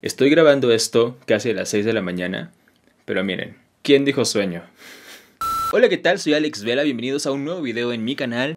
Estoy grabando esto casi a las 6 de la mañana, pero miren, ¿quién dijo sueño? Hola, ¿qué tal? Soy Alex Vela, bienvenidos a un nuevo video en mi canal.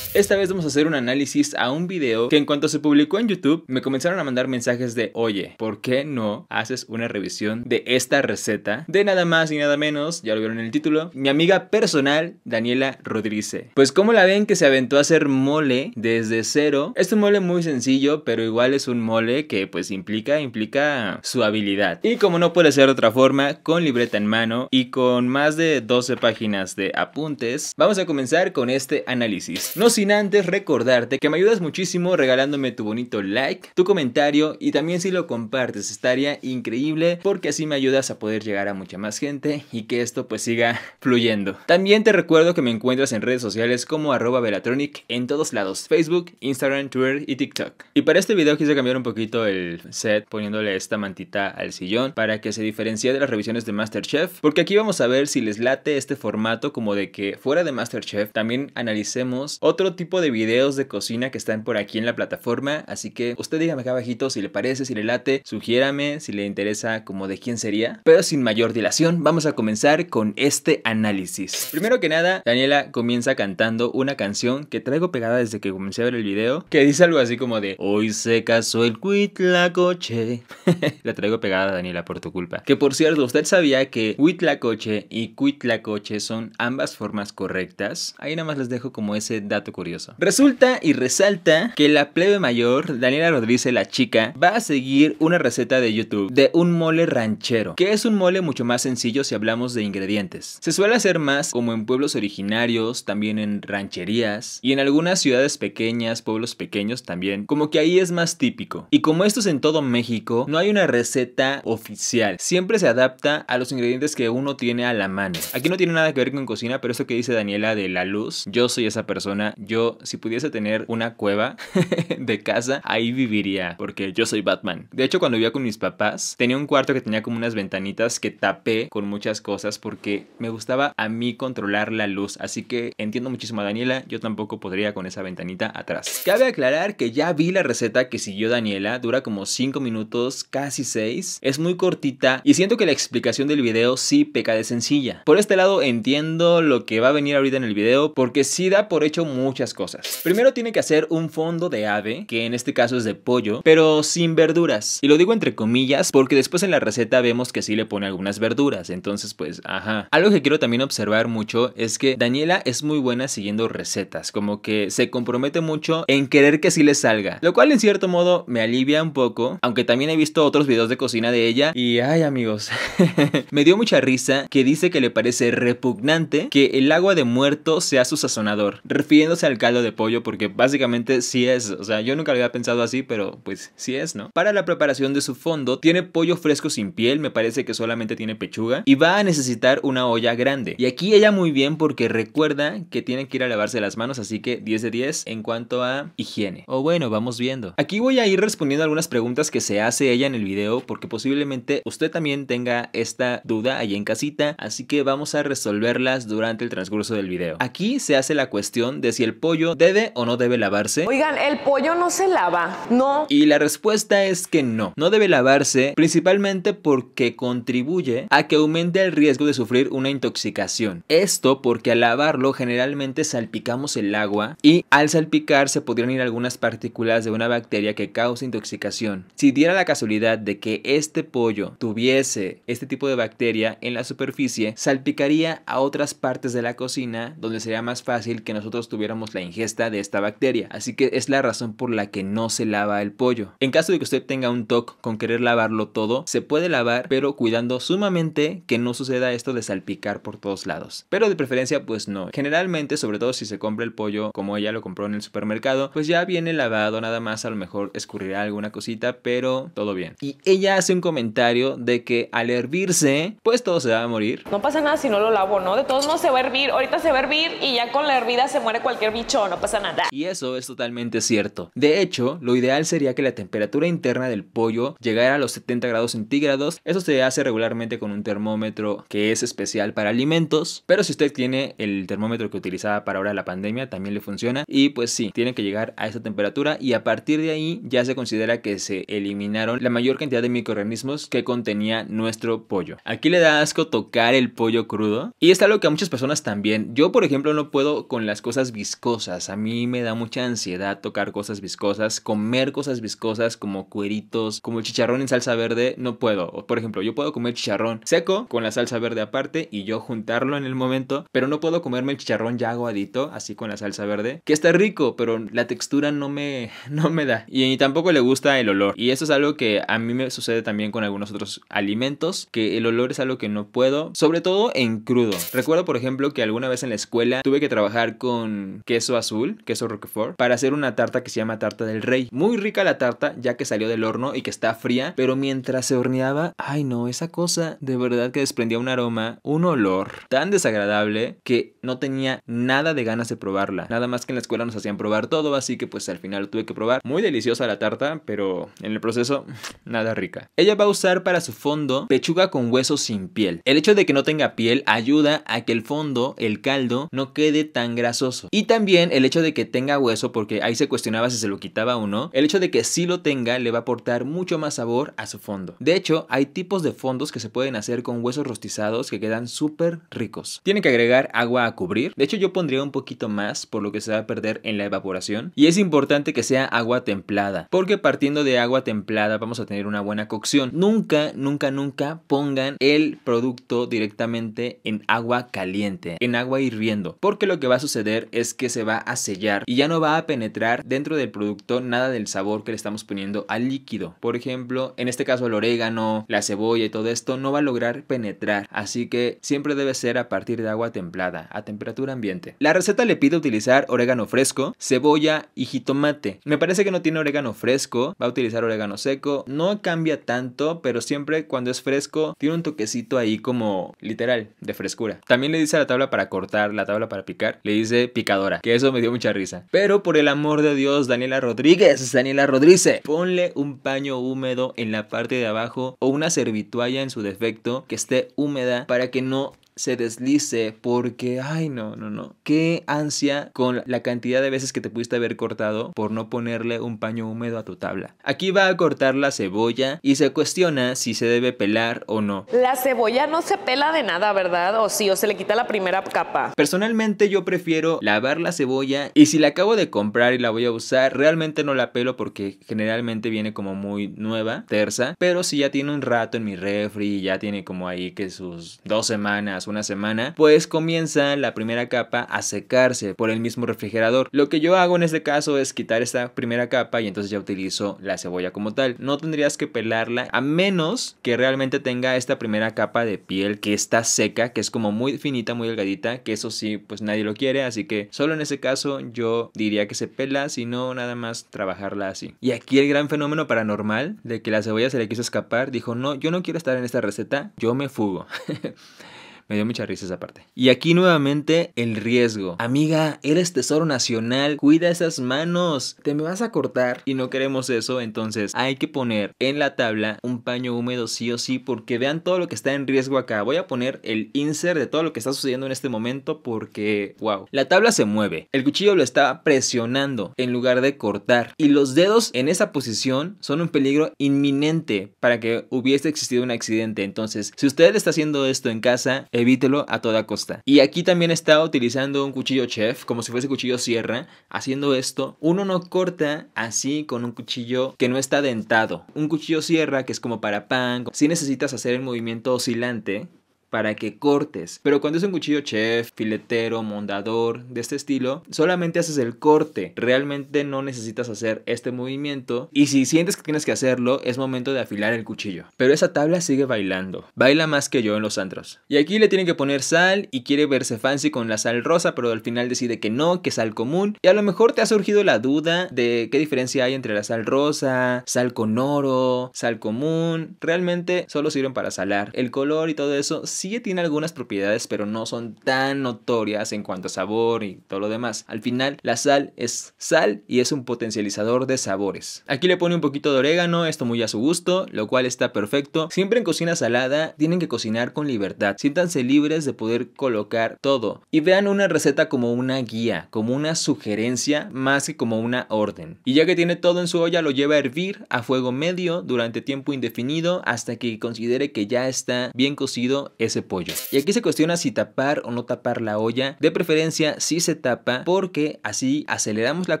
Esta vez vamos a hacer un análisis a un video que en cuanto se publicó en YouTube me comenzaron a mandar mensajes de oye, ¿por qué no haces una revisión de esta receta? De nada más y nada menos, ya lo vieron en el título, mi amiga personal Daniela Rodríguez. Pues como la ven que se aventó a hacer mole desde cero, es un mole muy sencillo pero igual es un mole que pues implica, implica su habilidad. Y como no puede ser de otra forma, con libreta en mano y con más de 12 páginas de apuntes, vamos a comenzar con este análisis. No sin antes recordarte que me ayudas muchísimo regalándome tu bonito like, tu comentario y también si lo compartes estaría increíble porque así me ayudas a poder llegar a mucha más gente y que esto pues siga fluyendo. También te recuerdo que me encuentras en redes sociales como arroba Velatronic en todos lados, Facebook, Instagram, Twitter y TikTok. Y para este video quise cambiar un poquito el set poniéndole esta mantita al sillón para que se diferencie de las revisiones de Masterchef porque aquí vamos a ver si les late este formato como de que fuera de Masterchef también analicemos otro tipo de videos de cocina que están por aquí en la plataforma. Así que usted dígame acá abajito si le parece, si le late, sugiérame, si le interesa como de quién sería. Pero sin mayor dilación, vamos a comenzar con este análisis. Primero que nada, Daniela comienza cantando una canción que traigo pegada desde que comencé a ver el video, que dice algo así como de Hoy se casó el Cuitlacoche. la traigo pegada, Daniela, por tu culpa. Que por cierto, usted sabía que coche y Cuitlacoche son ambas formas correctas. Ahí nada más les dejo como ese dato Resulta y resalta que la plebe mayor, Daniela Rodríguez, la chica, va a seguir una receta de YouTube de un mole ranchero, que es un mole mucho más sencillo si hablamos de ingredientes. Se suele hacer más como en pueblos originarios, también en rancherías y en algunas ciudades pequeñas, pueblos pequeños también, como que ahí es más típico. Y como esto es en todo México, no hay una receta oficial, siempre se adapta a los ingredientes que uno tiene a la mano. Aquí no tiene nada que ver con cocina, pero eso que dice Daniela de la luz, yo soy esa persona, yo si pudiese tener una cueva de casa, ahí viviría, porque yo soy Batman. De hecho, cuando vivía con mis papás, tenía un cuarto que tenía como unas ventanitas que tapé con muchas cosas porque me gustaba a mí controlar la luz, así que entiendo muchísimo a Daniela, yo tampoco podría con esa ventanita atrás. Cabe aclarar que ya vi la receta que siguió Daniela, dura como 5 minutos, casi 6, es muy cortita y siento que la explicación del video sí peca de sencilla. Por este lado entiendo lo que va a venir ahorita en el video porque sí da por hecho muchas cosas. Primero tiene que hacer un fondo de ave, que en este caso es de pollo, pero sin verduras. Y lo digo entre comillas porque después en la receta vemos que sí le pone algunas verduras, entonces pues, ajá. Algo que quiero también observar mucho es que Daniela es muy buena siguiendo recetas, como que se compromete mucho en querer que sí le salga, lo cual en cierto modo me alivia un poco, aunque también he visto otros videos de cocina de ella y ay amigos, me dio mucha risa que dice que le parece repugnante que el agua de muerto sea su sazonador, refiriéndose a caldo de pollo porque básicamente sí es, o sea, yo nunca lo había pensado así, pero pues sí es, ¿no? Para la preparación de su fondo tiene pollo fresco sin piel, me parece que solamente tiene pechuga y va a necesitar una olla grande. Y aquí ella muy bien porque recuerda que tiene que ir a lavarse las manos, así que 10 de 10 en cuanto a higiene. O bueno, vamos viendo. Aquí voy a ir respondiendo algunas preguntas que se hace ella en el video porque posiblemente usted también tenga esta duda ahí en casita, así que vamos a resolverlas durante el transcurso del video. Aquí se hace la cuestión de si el pollo debe o no debe lavarse? Oigan, el pollo no se lava, no. Y la respuesta es que no, no debe lavarse principalmente porque contribuye a que aumente el riesgo de sufrir una intoxicación. Esto porque al lavarlo generalmente salpicamos el agua y al salpicar se podrían ir algunas partículas de una bacteria que causa intoxicación. Si diera la casualidad de que este pollo tuviese este tipo de bacteria en la superficie, salpicaría a otras partes de la cocina donde sería más fácil que nosotros tuviéramos la ingesta de esta bacteria. Así que es la razón por la que no se lava el pollo. En caso de que usted tenga un toque con querer lavarlo todo, se puede lavar, pero cuidando sumamente que no suceda esto de salpicar por todos lados. Pero de preferencia, pues no. Generalmente, sobre todo si se compra el pollo como ella lo compró en el supermercado, pues ya viene lavado, nada más a lo mejor escurrirá alguna cosita, pero todo bien. Y ella hace un comentario de que al hervirse, pues todo se va a morir. No pasa nada si no lo lavo, ¿no? De todos modos se va a hervir, ahorita se va a hervir y ya con la hervida se muere cualquier bicho, no pasa nada. Y eso es totalmente cierto. De hecho, lo ideal sería que la temperatura interna del pollo llegara a los 70 grados centígrados. Eso se hace regularmente con un termómetro que es especial para alimentos. Pero si usted tiene el termómetro que utilizaba para ahora la pandemia, también le funciona. Y pues sí, tiene que llegar a esa temperatura y a partir de ahí ya se considera que se eliminaron la mayor cantidad de microorganismos que contenía nuestro pollo. Aquí le da asco tocar el pollo crudo. Y es algo que a muchas personas también. Yo, por ejemplo, no puedo con las cosas viscosas cosas. A mí me da mucha ansiedad tocar cosas viscosas, comer cosas viscosas como cueritos, como el chicharrón en salsa verde, no puedo. Por ejemplo, yo puedo comer chicharrón seco con la salsa verde aparte y yo juntarlo en el momento, pero no puedo comerme el chicharrón ya aguadito, así con la salsa verde, que está rico, pero la textura no me, no me da. y tampoco le gusta el olor. Y eso es algo que a mí me sucede también con algunos otros alimentos, que el olor es algo que no puedo, sobre todo en crudo. Recuerdo, por ejemplo, que alguna vez en la escuela tuve que trabajar con queso azul, queso roquefort, para hacer una tarta que se llama tarta del rey. Muy rica la tarta, ya que salió del horno y que está fría, pero mientras se horneaba, ay no, esa cosa de verdad que desprendía un aroma, un olor tan desagradable que no tenía nada de ganas de probarla. Nada más que en la escuela nos hacían probar todo, así que pues al final tuve que probar. Muy deliciosa la tarta, pero en el proceso nada rica. Ella va a usar para su fondo pechuga con hueso sin piel. El hecho de que no tenga piel ayuda a que el fondo, el caldo, no quede tan grasoso. Y también también el hecho de que tenga hueso, porque ahí se cuestionaba si se lo quitaba o no, el hecho de que sí lo tenga le va a aportar mucho más sabor a su fondo. De hecho, hay tipos de fondos que se pueden hacer con huesos rostizados que quedan súper ricos. Tiene que agregar agua a cubrir. De hecho, yo pondría un poquito más por lo que se va a perder en la evaporación. Y es importante que sea agua templada, porque partiendo de agua templada vamos a tener una buena cocción. Nunca, nunca, nunca pongan el producto directamente en agua caliente, en agua hirviendo, porque lo que va a suceder es que se va a sellar y ya no va a penetrar dentro del producto nada del sabor que le estamos poniendo al líquido. Por ejemplo, en este caso el orégano, la cebolla y todo esto no va a lograr penetrar, así que siempre debe ser a partir de agua templada, a temperatura ambiente. La receta le pide utilizar orégano fresco, cebolla y jitomate. Me parece que no tiene orégano fresco, va a utilizar orégano seco, no cambia tanto, pero siempre cuando es fresco tiene un toquecito ahí como literal de frescura. También le dice a la tabla para cortar, la tabla para picar, le dice picadora que eso me dio mucha risa. Pero por el amor de Dios, Daniela Rodríguez, Daniela Rodríguez, ponle un paño húmedo en la parte de abajo o una servitualla en su defecto que esté húmeda para que no se deslice porque, ay, no, no, no. Qué ansia con la cantidad de veces que te pudiste haber cortado por no ponerle un paño húmedo a tu tabla. Aquí va a cortar la cebolla y se cuestiona si se debe pelar o no. La cebolla no se pela de nada, ¿verdad? O sí, o se le quita la primera capa. Personalmente yo prefiero lavar la cebolla y si la acabo de comprar y la voy a usar, realmente no la pelo porque generalmente viene como muy nueva, tersa, pero si ya tiene un rato en mi refri, ya tiene como ahí que sus dos semanas una semana, pues comienza la primera capa a secarse por el mismo refrigerador. Lo que yo hago en este caso es quitar esta primera capa y entonces ya utilizo la cebolla como tal. No tendrías que pelarla a menos que realmente tenga esta primera capa de piel que está seca, que es como muy finita, muy delgadita, que eso sí, pues nadie lo quiere, así que solo en ese caso yo diría que se pela, si no nada más trabajarla así. Y aquí el gran fenómeno paranormal de que la cebolla se le quiso escapar, dijo, no, yo no quiero estar en esta receta, yo me fugo. Me dio mucha risa esa parte. Y aquí nuevamente el riesgo. Amiga, eres tesoro nacional, cuida esas manos, te me vas a cortar y no queremos eso, entonces hay que poner en la tabla un paño húmedo sí o sí porque vean todo lo que está en riesgo acá. Voy a poner el insert de todo lo que está sucediendo en este momento porque, wow, la tabla se mueve, el cuchillo lo está presionando en lugar de cortar y los dedos en esa posición son un peligro inminente para que hubiese existido un accidente. Entonces, si usted está haciendo esto en casa, evítelo a toda costa. Y aquí también está utilizando un cuchillo chef, como si fuese cuchillo sierra. Haciendo esto, uno no corta así con un cuchillo que no está dentado. Un cuchillo sierra que es como para pan. Si necesitas hacer el movimiento oscilante, para que cortes. Pero cuando es un cuchillo chef, filetero, mondador, de este estilo, solamente haces el corte. Realmente no necesitas hacer este movimiento. Y si sientes que tienes que hacerlo, es momento de afilar el cuchillo. Pero esa tabla sigue bailando. Baila más que yo en los antros. Y aquí le tienen que poner sal y quiere verse fancy con la sal rosa, pero al final decide que no, que sal común. Y a lo mejor te ha surgido la duda de qué diferencia hay entre la sal rosa, sal con oro, sal común. Realmente solo sirven para salar. El color y todo eso sí tiene algunas propiedades, pero no son tan notorias en cuanto a sabor y todo lo demás. Al final, la sal es sal y es un potencializador de sabores. Aquí le pone un poquito de orégano, esto muy a su gusto, lo cual está perfecto. Siempre en cocina salada tienen que cocinar con libertad. Siéntanse libres de poder colocar todo y vean una receta como una guía, como una sugerencia más que como una orden. Y ya que tiene todo en su olla, lo lleva a hervir a fuego medio durante tiempo indefinido hasta que considere que ya está bien cocido pollo. Y aquí se cuestiona si tapar o no tapar la olla, de preferencia si se tapa porque así aceleramos la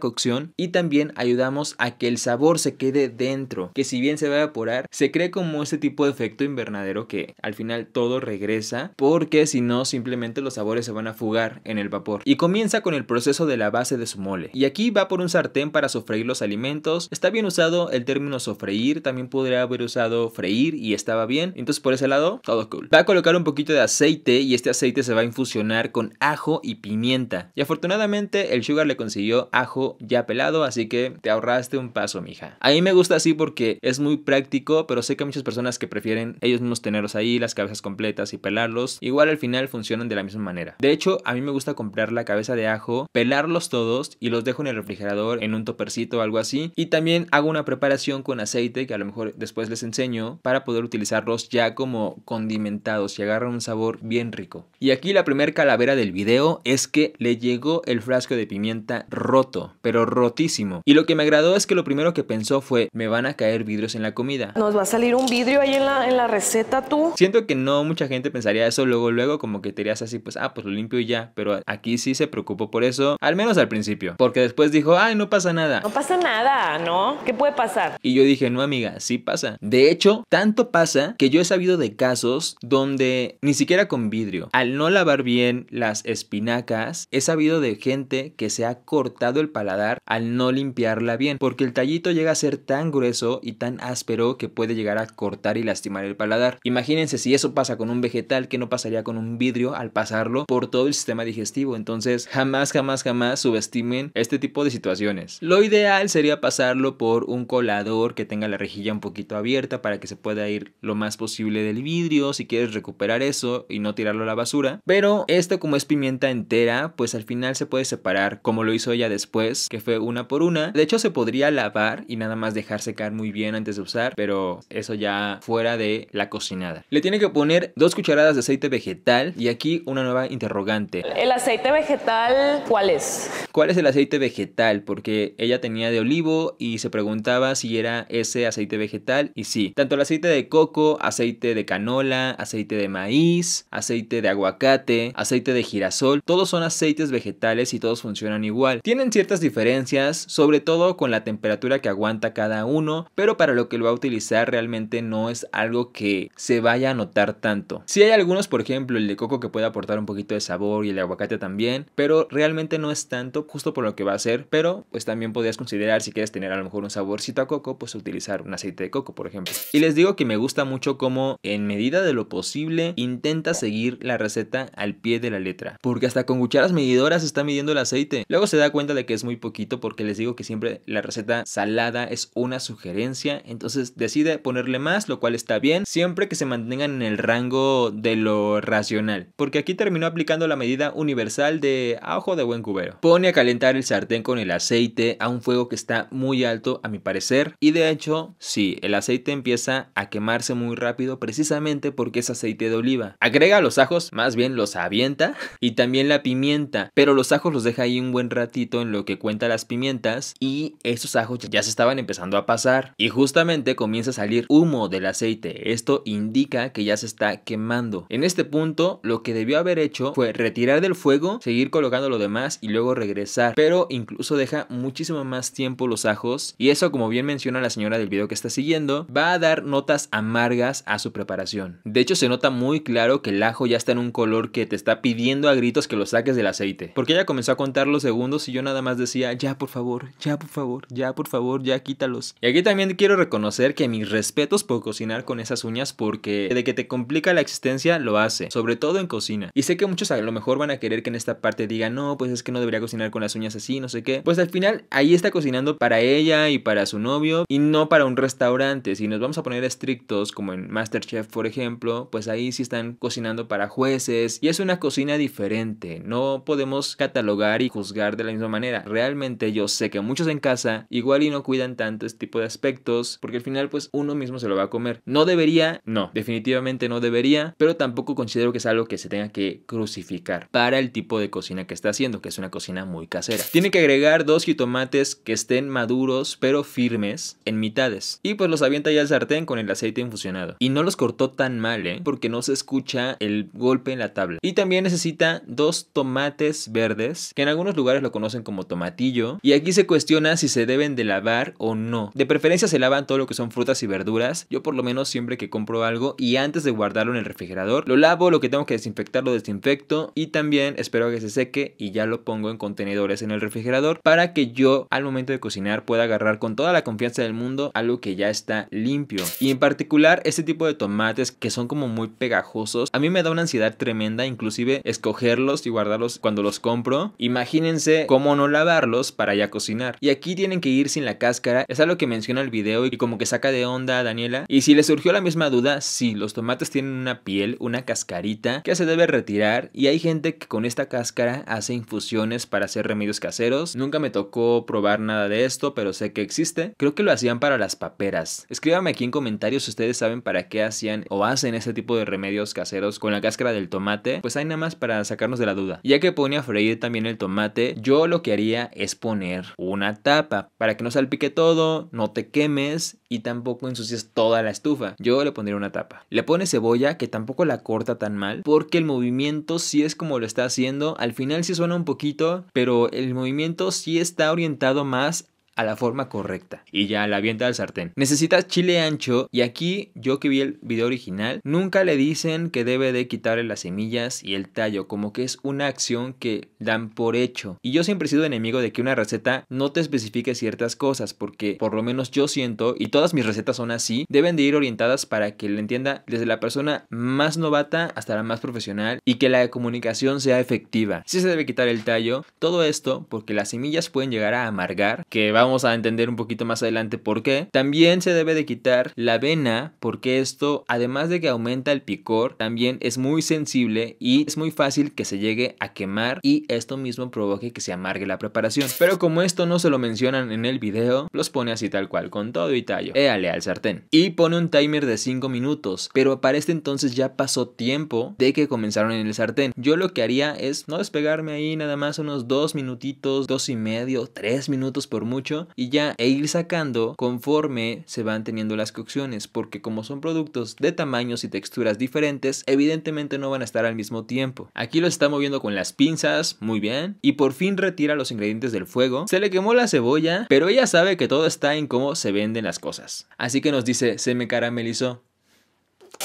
cocción y también ayudamos a que el sabor se quede dentro, que si bien se va a evaporar, se cree como ese tipo de efecto invernadero que al final todo regresa porque si no simplemente los sabores se van a fugar en el vapor. Y comienza con el proceso de la base de su mole. Y aquí va por un sartén para sofreír los alimentos. Está bien usado el término sofreír, también podría haber usado freír y estaba bien. Entonces por ese lado, todo cool. Va a colocar un un poquito de aceite y este aceite se va a infusionar con ajo y pimienta. Y afortunadamente el Sugar le consiguió ajo ya pelado, así que te ahorraste un paso, mija. A mí me gusta así porque es muy práctico, pero sé que muchas personas que prefieren ellos mismos tenerlos ahí, las cabezas completas y pelarlos. Igual al final funcionan de la misma manera. De hecho, a mí me gusta comprar la cabeza de ajo, pelarlos todos y los dejo en el refrigerador, en un topercito o algo así. Y también hago una preparación con aceite que a lo mejor después les enseño para poder utilizarlos ya como condimentados, agarra un sabor bien rico. Y aquí la primer calavera del video es que le llegó el frasco de pimienta roto, pero rotísimo. Y lo que me agradó es que lo primero que pensó fue, me van a caer vidrios en la comida. Nos va a salir un vidrio ahí en la, en la receta tú. Siento que no mucha gente pensaría eso luego, luego como que te dirías así, pues, ah, pues lo limpio y ya. Pero aquí sí se preocupó por eso, al menos al principio. Porque después dijo, ay, no pasa nada. No pasa nada, ¿no? ¿Qué puede pasar? Y yo dije, no amiga, sí pasa. De hecho, tanto pasa que yo he sabido de casos donde ni siquiera con vidrio, al no lavar bien las espinacas, he sabido de gente que se ha cortado el paladar al no limpiarla bien, porque el tallito llega a ser tan grueso y tan áspero que puede llegar a cortar y lastimar el paladar. Imagínense si eso pasa con un vegetal, que no pasaría con un vidrio al pasarlo por todo el sistema digestivo. Entonces, jamás, jamás, jamás subestimen este tipo de situaciones. Lo ideal sería pasarlo por un colador que tenga la rejilla un poquito abierta para que se pueda ir lo más posible del vidrio si quieres recuperar eso y no tirarlo a la basura. Pero esto como es pimienta entera, pues al final se puede separar como lo hizo ella después, que fue una por una. De hecho se podría lavar y nada más dejar secar muy bien antes de usar, pero eso ya fuera de la cocinada. Le tiene que poner dos cucharadas de aceite vegetal y aquí una nueva interrogante. ¿El aceite vegetal cuál es? ¿Cuál es el aceite vegetal? Porque ella tenía de olivo y se preguntaba si era ese aceite vegetal y sí. Tanto el aceite de coco, aceite de canola, aceite de maíz, aceite de aguacate, aceite de girasol, todos son aceites vegetales y todos funcionan igual. Tienen ciertas diferencias, sobre todo con la temperatura que aguanta cada uno, pero para lo que lo va a utilizar realmente no es algo que se vaya a notar tanto. Si hay algunos, por ejemplo, el de coco que puede aportar un poquito de sabor y el de aguacate también, pero realmente no es tanto justo por lo que va a ser, pero pues también podrías considerar si quieres tener a lo mejor un saborcito a coco, pues utilizar un aceite de coco, por ejemplo. Y les digo que me gusta mucho como en medida de lo posible intenta seguir la receta al pie de la letra, porque hasta con cucharas medidoras está midiendo el aceite. Luego se da cuenta de que es muy poquito porque les digo que siempre la receta salada es una sugerencia, entonces decide ponerle más, lo cual está bien, siempre que se mantengan en el rango de lo racional, porque aquí terminó aplicando la medida universal de ajo ojo de buen cubero. Pone a calentar el sartén con el aceite a un fuego que está muy alto a mi parecer y de hecho, sí, el aceite empieza a quemarse muy rápido precisamente porque es aceite oliva. Agrega los ajos, más bien los avienta, y también la pimienta, pero los ajos los deja ahí un buen ratito en lo que cuenta las pimientas y esos ajos ya se estaban empezando a pasar y justamente comienza a salir humo del aceite. Esto indica que ya se está quemando. En este punto lo que debió haber hecho fue retirar del fuego, seguir colocando lo demás y luego regresar, pero incluso deja muchísimo más tiempo los ajos y eso como bien menciona la señora del video que está siguiendo, va a dar notas amargas a su preparación. De hecho se nota muy claro que el ajo ya está en un color que te está pidiendo a gritos que lo saques del aceite. Porque ella comenzó a contar los segundos y yo nada más decía, ya por favor, ya por favor, ya por favor, ya quítalos. Y aquí también quiero reconocer que mis respetos por cocinar con esas uñas porque de que te complica la existencia lo hace, sobre todo en cocina. Y sé que muchos a lo mejor van a querer que en esta parte diga no, pues es que no debería cocinar con las uñas así, no sé qué. Pues al final ahí está cocinando para ella y para su novio y no para un restaurante. Si nos vamos a poner estrictos como en Masterchef por ejemplo, pues ahí si están cocinando para jueces y es una cocina diferente. No podemos catalogar y juzgar de la misma manera. Realmente yo sé que muchos en casa igual y no cuidan tanto este tipo de aspectos porque al final pues uno mismo se lo va a comer. No debería, no, definitivamente no debería, pero tampoco considero que es algo que se tenga que crucificar para el tipo de cocina que está haciendo, que es una cocina muy casera. Tiene que agregar dos jitomates que estén maduros pero firmes en mitades y pues los avienta ya al sartén con el aceite infusionado. Y no los cortó tan mal, ¿eh? Porque no se escucha el golpe en la tabla. Y también necesita dos tomates verdes, que en algunos lugares lo conocen como tomatillo. Y aquí se cuestiona si se deben de lavar o no. De preferencia se lavan todo lo que son frutas y verduras. Yo por lo menos siempre que compro algo y antes de guardarlo en el refrigerador, lo lavo, lo que tengo que desinfectar lo desinfecto y también espero que se seque y ya lo pongo en contenedores en el refrigerador para que yo al momento de cocinar pueda agarrar con toda la confianza del mundo algo que ya está limpio. Y en particular este tipo de tomates que son como muy pegajosos. A mí me da una ansiedad tremenda, inclusive escogerlos y guardarlos cuando los compro. Imagínense cómo no lavarlos para ya cocinar. Y aquí tienen que ir sin la cáscara, es algo que menciona el video y como que saca de onda a Daniela. Y si le surgió la misma duda, sí, los tomates tienen una piel, una cascarita que se debe retirar y hay gente que con esta cáscara hace infusiones para hacer remedios caseros. Nunca me tocó probar nada de esto, pero sé que existe. Creo que lo hacían para las paperas. Escríbame aquí en comentarios si ustedes saben para qué hacían o hacen este tipo de remedios caseros con la cáscara del tomate, pues hay nada más para sacarnos de la duda. Ya que pone a freír también el tomate, yo lo que haría es poner una tapa para que no salpique todo, no te quemes y tampoco ensucies toda la estufa. Yo le pondría una tapa. Le pone cebolla que tampoco la corta tan mal porque el movimiento sí es como lo está haciendo. Al final sí suena un poquito, pero el movimiento sí está orientado más a la forma correcta y ya la avienta al sartén. Necesitas chile ancho y aquí yo que vi el video original nunca le dicen que debe de quitarle las semillas y el tallo como que es una acción que dan por hecho y yo siempre he sido enemigo de que una receta no te especifique ciertas cosas porque por lo menos yo siento y todas mis recetas son así deben de ir orientadas para que le entienda desde la persona más novata hasta la más profesional y que la comunicación sea efectiva. Si se debe quitar el tallo, todo esto porque las semillas pueden llegar a amargar que va vamos a entender un poquito más adelante por qué. También se debe de quitar la avena porque esto, además de que aumenta el picor, también es muy sensible y es muy fácil que se llegue a quemar y esto mismo provoque que se amargue la preparación. Pero como esto no se lo mencionan en el video, los pone así tal cual, con todo y tallo. Éale al sartén. Y pone un timer de 5 minutos, pero para este entonces ya pasó tiempo de que comenzaron en el sartén. Yo lo que haría es no despegarme ahí nada más unos 2 minutitos, 2 y medio, 3 minutos por mucho y ya e ir sacando conforme se van teniendo las cocciones, porque como son productos de tamaños y texturas diferentes, evidentemente no van a estar al mismo tiempo. Aquí lo está moviendo con las pinzas, muy bien, y por fin retira los ingredientes del fuego. Se le quemó la cebolla, pero ella sabe que todo está en cómo se venden las cosas. Así que nos dice, se me caramelizó.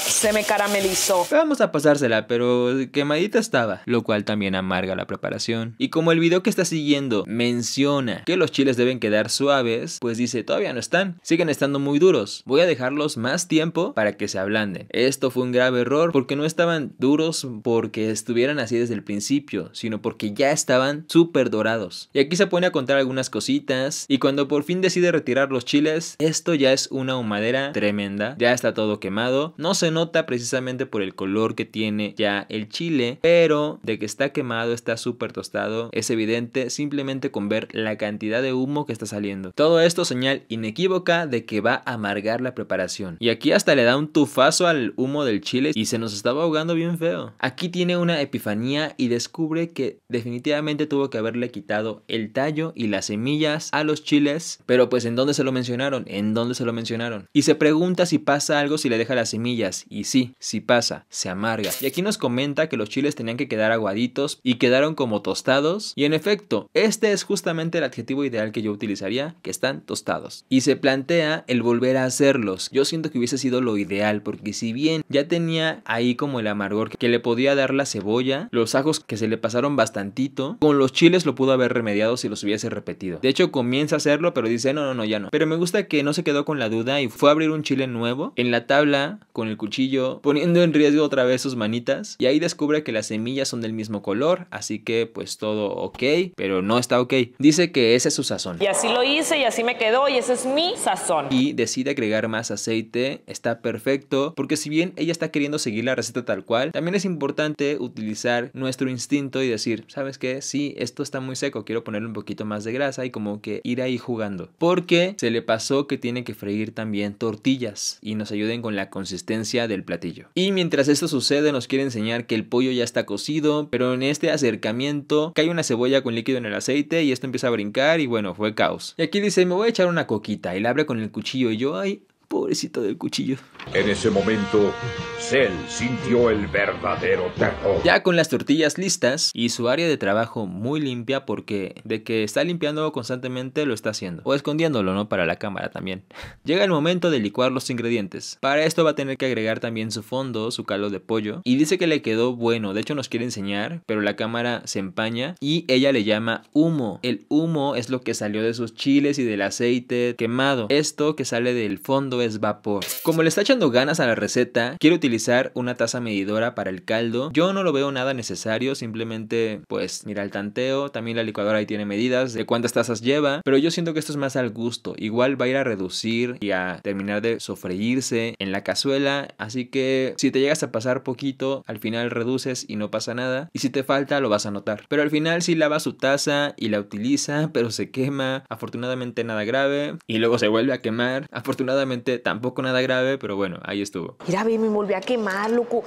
Se me caramelizó. Vamos a pasársela, pero quemadita estaba, lo cual también amarga la preparación. Y como el video que está siguiendo menciona que los chiles deben quedar suaves, pues dice, todavía no están, siguen estando muy duros. Voy a dejarlos más tiempo para que se ablanden. Esto fue un grave error porque no estaban duros porque estuvieran así desde el principio, sino porque ya estaban súper dorados. Y aquí se pone a contar algunas cositas y cuando por fin decide retirar los chiles, esto ya es una humadera tremenda, ya está todo quemado, no se nota precisamente por el color que tiene ya el chile, pero de que está quemado, está súper tostado, es evidente simplemente con ver la cantidad de humo que está saliendo. Todo esto señal inequívoca de que va a amargar la preparación. Y aquí hasta le da un tufazo al humo del chile y se nos estaba ahogando bien feo. Aquí tiene una epifanía y descubre que definitivamente tuvo que haberle quitado el tallo y las semillas a los chiles, pero pues ¿en dónde se lo mencionaron? ¿En dónde se lo mencionaron? Y se pregunta si pasa algo si le deja las semillas y sí, si pasa, se amarga. Y aquí nos comenta que los chiles tenían que quedar aguaditos y quedaron como tostados. Y en efecto, este es justamente el adjetivo ideal que yo utilizaría, que están tostados. Y se plantea el volver a hacerlos. Yo siento que hubiese sido lo ideal, porque si bien ya tenía ahí como el amargor que le podía dar la cebolla, los ajos que se le pasaron bastantito, con los chiles lo pudo haber remediado si los hubiese repetido. De hecho, comienza a hacerlo, pero dice, no, no, no, ya no. Pero me gusta que no se quedó con la duda y fue a abrir un chile nuevo en la tabla con el cuchillo, poniendo en riesgo otra vez sus manitas. Y ahí descubre que las semillas son del mismo color, así que pues todo ok, pero no está ok. Dice que ese es su sazón. Y así lo hice y así me quedó y ese es mi sazón. Y decide agregar más aceite, está perfecto, porque si bien ella está queriendo seguir la receta tal cual, también es importante utilizar nuestro instinto y decir, ¿sabes que, si esto está muy seco, quiero ponerle un poquito más de grasa y como que ir ahí jugando. Porque se le pasó que tiene que freír también tortillas y nos ayuden con la consistencia del platillo. Y mientras esto sucede nos quiere enseñar que el pollo ya está cocido, pero en este acercamiento cae una cebolla con líquido en el aceite y esto empieza a brincar y bueno, fue caos. Y aquí dice, me voy a echar una coquita y la abre con el cuchillo y yo, ay, Pobrecito del cuchillo. En ese momento, Cell sintió el verdadero terror. Ya con las tortillas listas y su área de trabajo muy limpia porque de que está limpiando constantemente lo está haciendo. O escondiéndolo, ¿no? Para la cámara también. Llega el momento de licuar los ingredientes. Para esto va a tener que agregar también su fondo, su caldo de pollo. Y dice que le quedó bueno. De hecho nos quiere enseñar, pero la cámara se empaña y ella le llama humo. El humo es lo que salió de sus chiles y del aceite quemado. Esto que sale del fondo es vapor. Como le está echando ganas a la receta, quiero utilizar una taza medidora para el caldo. Yo no lo veo nada necesario, simplemente pues mira el tanteo. También la licuadora ahí tiene medidas de cuántas tazas lleva, pero yo siento que esto es más al gusto. Igual va a ir a reducir y a terminar de sofreírse en la cazuela, así que si te llegas a pasar poquito, al final reduces y no pasa nada. Y si te falta, lo vas a notar. Pero al final si lava su taza y la utiliza, pero se quema. Afortunadamente nada grave. Y luego se vuelve a quemar. Afortunadamente tampoco nada grave, pero bueno, ahí estuvo. Mira, me volví a quemar, loco.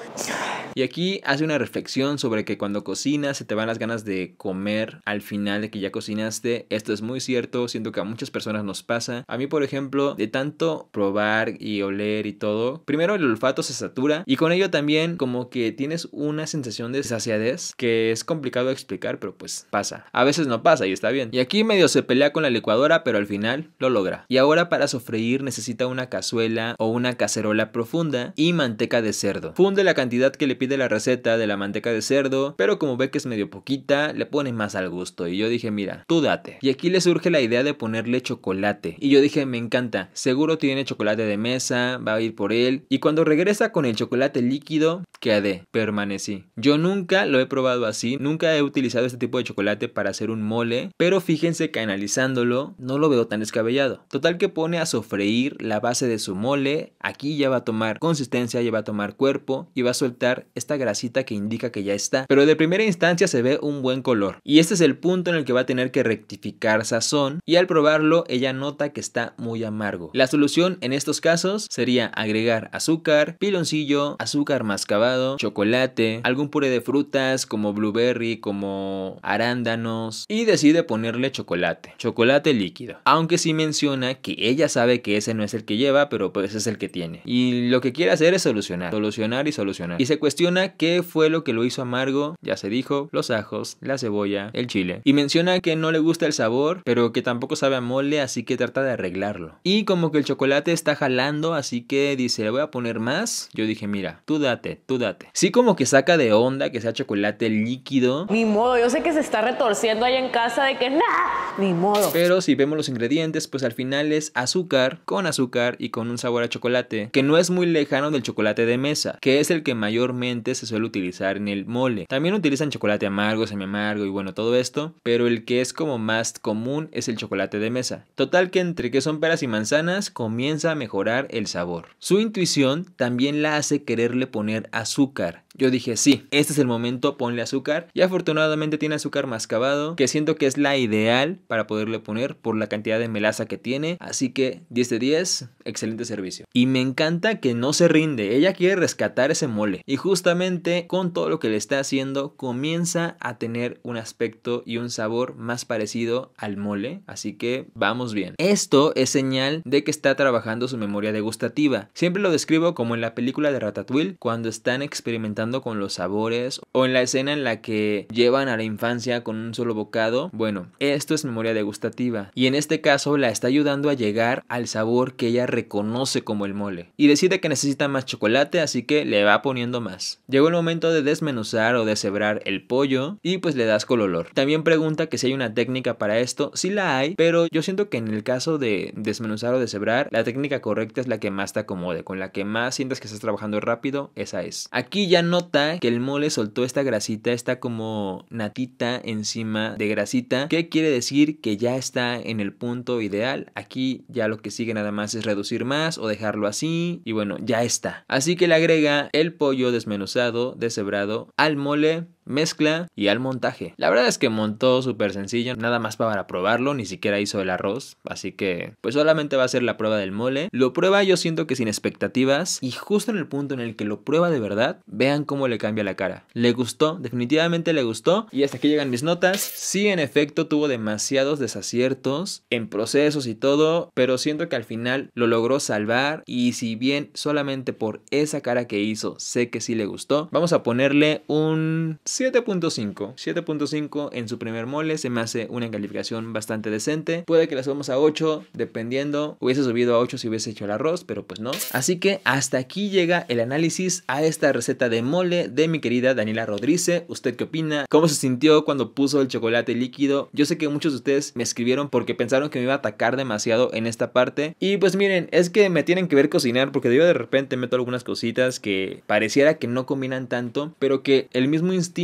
Y aquí hace una reflexión sobre que cuando cocinas se te van las ganas de comer al final de que ya cocinaste. Esto es muy cierto, siento que a muchas personas nos pasa. A mí, por ejemplo, de tanto probar y oler y todo, primero el olfato se satura y con ello también como que tienes una sensación de saciadez que es complicado explicar, pero pues pasa. A veces no pasa y está bien. Y aquí medio se pelea con la licuadora, pero al final lo logra. Y ahora para sofreír necesita una cazuela o una cacerola profunda y manteca de cerdo. Funde la cantidad que le pide la receta de la manteca de cerdo, pero como ve que es medio poquita, le pone más al gusto. Y yo dije, mira, tú date. Y aquí le surge la idea de ponerle chocolate. Y yo dije, me encanta, seguro tiene chocolate de mesa, va a ir por él. Y cuando regresa con el chocolate líquido, quedé, permanecí. Yo nunca lo he probado así, nunca he utilizado este tipo de chocolate para hacer un mole, pero fíjense que analizándolo no lo veo tan descabellado. Total que pone a sofreír la base de su mole, aquí ya va a tomar consistencia, ya va a tomar cuerpo y va a soltar esta grasita que indica que ya está. Pero de primera instancia se ve un buen color. Y este es el punto en el que va a tener que rectificar sazón y al probarlo ella nota que está muy amargo. La solución en estos casos sería agregar azúcar, piloncillo, azúcar mascabado, chocolate, algún puré de frutas como blueberry, como arándanos y decide ponerle chocolate, chocolate líquido. Aunque sí menciona que ella sabe que ese no es el que lleva pero pues es el que tiene. Y lo que quiere hacer es solucionar, solucionar y solucionar. Y se cuestiona qué fue lo que lo hizo amargo, ya se dijo, los ajos, la cebolla, el chile. Y menciona que no le gusta el sabor, pero que tampoco sabe a mole, así que trata de arreglarlo. Y como que el chocolate está jalando, así que dice, voy a poner más. Yo dije, mira, tú date, tú date. Sí como que saca de onda que sea chocolate líquido. Ni modo, yo sé que se está retorciendo ahí en casa de que nada, ni modo. Pero si vemos los ingredientes, pues al final es azúcar con azúcar y con un sabor a chocolate, que no es muy lejano del chocolate de mesa, que es el que mayormente se suele utilizar en el mole. También utilizan chocolate amargo, semi amargo y bueno, todo esto, pero el que es como más común es el chocolate de mesa. Total que entre que son peras y manzanas comienza a mejorar el sabor. Su intuición también la hace quererle poner azúcar yo dije, sí, este es el momento, ponle azúcar. Y afortunadamente tiene azúcar mascabado, que siento que es la ideal para poderle poner por la cantidad de melaza que tiene. Así que 10 de 10, excelente servicio. Y me encanta que no se rinde, ella quiere rescatar ese mole. Y justamente con todo lo que le está haciendo, comienza a tener un aspecto y un sabor más parecido al mole. Así que vamos bien. Esto es señal de que está trabajando su memoria degustativa. Siempre lo describo como en la película de Ratatouille, cuando están experimentando con los sabores o en la escena en la que llevan a la infancia con un solo bocado, bueno, esto es memoria degustativa y en este caso la está ayudando a llegar al sabor que ella reconoce como el mole y decide que necesita más chocolate así que le va poniendo más. Llegó el momento de desmenuzar o deshebrar el pollo y pues le das color. También pregunta que si hay una técnica para esto, si la hay, pero yo siento que en el caso de desmenuzar o deshebrar, la técnica correcta es la que más te acomode, con la que más sientas que estás trabajando rápido, esa es. Aquí ya no nota que el mole soltó esta grasita, está como natita encima de grasita, que quiere decir que ya está en el punto ideal. Aquí ya lo que sigue nada más es reducir más o dejarlo así y bueno, ya está. Así que le agrega el pollo desmenuzado, deshebrado al mole mezcla y al montaje. La verdad es que montó súper sencillo, nada más para probarlo, ni siquiera hizo el arroz, así que pues solamente va a ser la prueba del mole. Lo prueba yo siento que sin expectativas y justo en el punto en el que lo prueba de verdad, vean cómo le cambia la cara. Le gustó, definitivamente le gustó y hasta aquí llegan mis notas. Sí, en efecto, tuvo demasiados desaciertos en procesos y todo, pero siento que al final lo logró salvar y si bien solamente por esa cara que hizo sé que sí le gustó, vamos a ponerle un 7.5. 7.5 en su primer mole se me hace una calificación bastante decente. Puede que la subamos a 8, dependiendo. Hubiese subido a 8 si hubiese hecho el arroz, pero pues no. Así que hasta aquí llega el análisis a esta receta de mole de mi querida Daniela Rodríguez. ¿Usted qué opina? ¿Cómo se sintió cuando puso el chocolate líquido? Yo sé que muchos de ustedes me escribieron porque pensaron que me iba a atacar demasiado en esta parte. Y pues miren, es que me tienen que ver cocinar porque yo de repente meto algunas cositas que pareciera que no combinan tanto, pero que el mismo instinto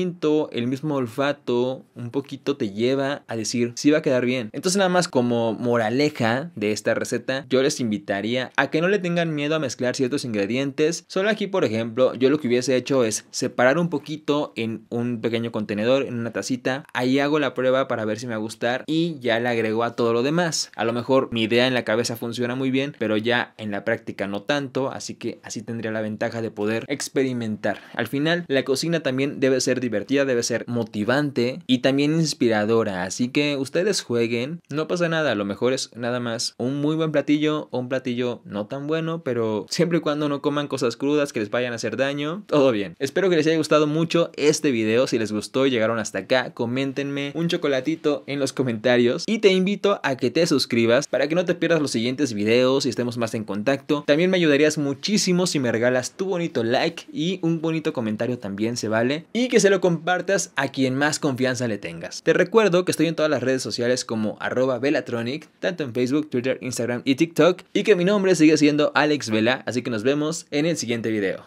el mismo olfato, un poquito te lleva a decir si va a quedar bien. Entonces nada más como moraleja de esta receta, yo les invitaría a que no le tengan miedo a mezclar ciertos ingredientes. Solo aquí, por ejemplo, yo lo que hubiese hecho es separar un poquito en un pequeño contenedor, en una tacita. Ahí hago la prueba para ver si me va a gustar y ya le agrego a todo lo demás. A lo mejor mi idea en la cabeza funciona muy bien, pero ya en la práctica no tanto, así que así tendría la ventaja de poder experimentar. Al final, la cocina también debe ser divertida, debe ser motivante y también inspiradora. Así que ustedes jueguen, no pasa nada, lo mejor es nada más un muy buen platillo o un platillo no tan bueno, pero siempre y cuando no coman cosas crudas que les vayan a hacer daño, todo bien. Espero que les haya gustado mucho este video, si les gustó y llegaron hasta acá, coméntenme un chocolatito en los comentarios y te invito a que te suscribas para que no te pierdas los siguientes videos y estemos más en contacto. También me ayudarías muchísimo si me regalas tu bonito like y un bonito comentario también se vale y que se lo compartas a quien más confianza le tengas. Te recuerdo que estoy en todas las redes sociales como arroba Velatronic, tanto en Facebook, Twitter, Instagram y TikTok, y que mi nombre sigue siendo Alex Vela, así que nos vemos en el siguiente video.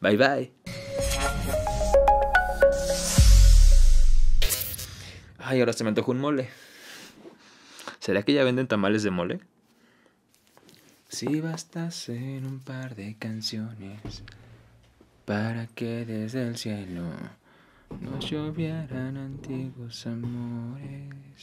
Bye bye. Ay, ahora se me antojó un mole. ¿Será que ya venden tamales de mole? Si bastas en un par de canciones para que desde el cielo no llovieran antiguos amores.